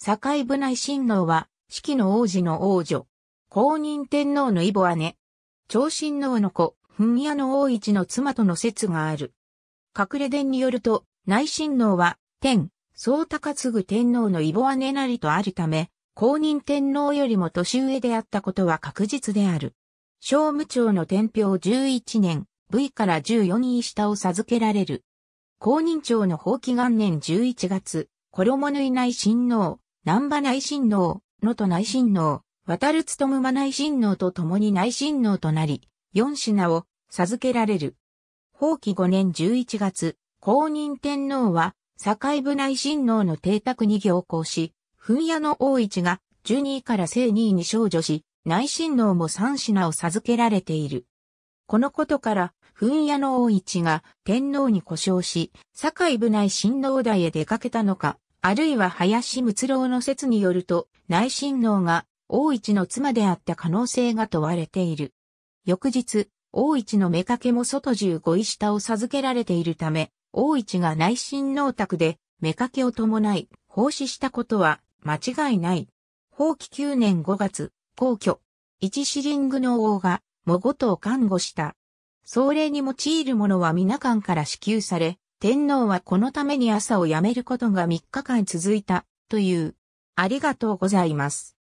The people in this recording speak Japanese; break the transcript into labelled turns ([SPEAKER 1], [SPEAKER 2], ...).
[SPEAKER 1] 境部内親王は、四季の王子の王女。公認天皇の異母姉。長親王の子、文屋の王一の妻との説がある。隠れ伝によると、内親王は、天、総高継天皇の異母姉なりとあるため、公認天皇よりも年上であったことは確実である。小武朝の天平11年、V から14人下を授けられる。公認朝の法規元年11月、衣縫い内親王、南波内親王、能登内親王、渡る務間内親王と共に内親王となり、4品を授けられる。法規5年11月、公認天皇は、境部内親王の邸宅に行行し、噴屋の大一が、12位から正2位に少女し、内親王も3品を授けられている。このことから、噴屋の大一が天皇に故障し、境部内親王台へ出かけたのか、あるいは林睦郎の説によると、内親王が大一の妻であった可能性が問われている。翌日、大一の妾も外十五位下を授けられているため、大一が内親王宅で妾を伴い、奉仕したことは間違いない。法棄9年5月、皇居、一シリングの王が、もごとを看護した。壮麗に用いるのは皆官から支給され、天皇はこのために朝をやめることが3日間続いた、という。ありがとうございます。